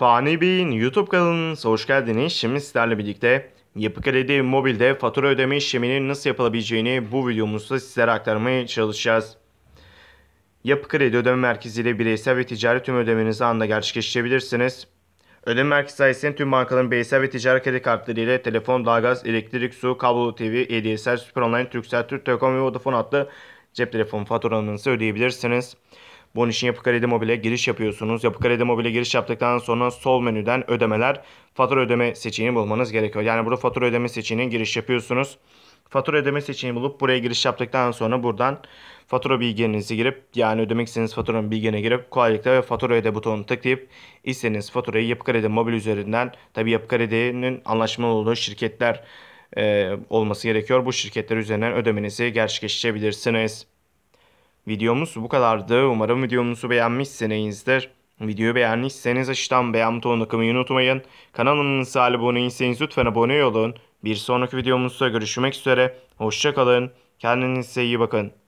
Fani Bey'in YouTube kanalına hoş geldiniz. Şimdi sizlerle birlikte Yapı Kredi Mobil'de fatura ödeme işleminin nasıl yapılabileceğini bu videomuzda sizlere aktarmaya çalışacağız. Yapı Kredi Ödeme Merkezi ile bireysel ve ticari tüm ödemenizi anında gerçekleştirebilirsiniz. Ödeme merkezi sayesinde tüm bankaların bireysel ve ticari kredi kartları ile telefon, doğalgaz, elektrik, su, kablo TV, EDSL, Süper Online, Turkcell, Türk Telekom ve Vodafone adlı cep telefonu faturalarınızı ödeyebilirsiniz. Bunun için Yapı Kredi Mobil'e giriş yapıyorsunuz. Yapı Kredi Mobil'e giriş yaptıktan sonra sol menüden ödemeler fatura ödeme seçeneğini bulmanız gerekiyor. Yani burada fatura ödeme seçeneğine giriş yapıyorsunuz. Fatura ödeme seçeneğini bulup buraya giriş yaptıktan sonra buradan fatura bilgilerinizi girip yani ödemek istediğiniz faturanın bilgilerine girip kolaylıkla ve fatura öde butonunu tıklayıp istediğiniz faturayı Yapı Kredi Mobil üzerinden tabi Yapı Kredi'nin anlaşmalı olduğu şirketler e, olması gerekiyor. Bu şirketler üzerinden ödemenizi gerçekleştirebilirsiniz. Videomuz bu kadardı. Umarım videomuzu beğenmişsinizdir. Videoyu beğendiyseniz aşağıdan beğen butonuna kımayı unutmayın. Kanalımıza abone lütfen abone olun. Bir sonraki videomuzda görüşmek üzere. Hoşçakalın. Kendinize iyi bakın.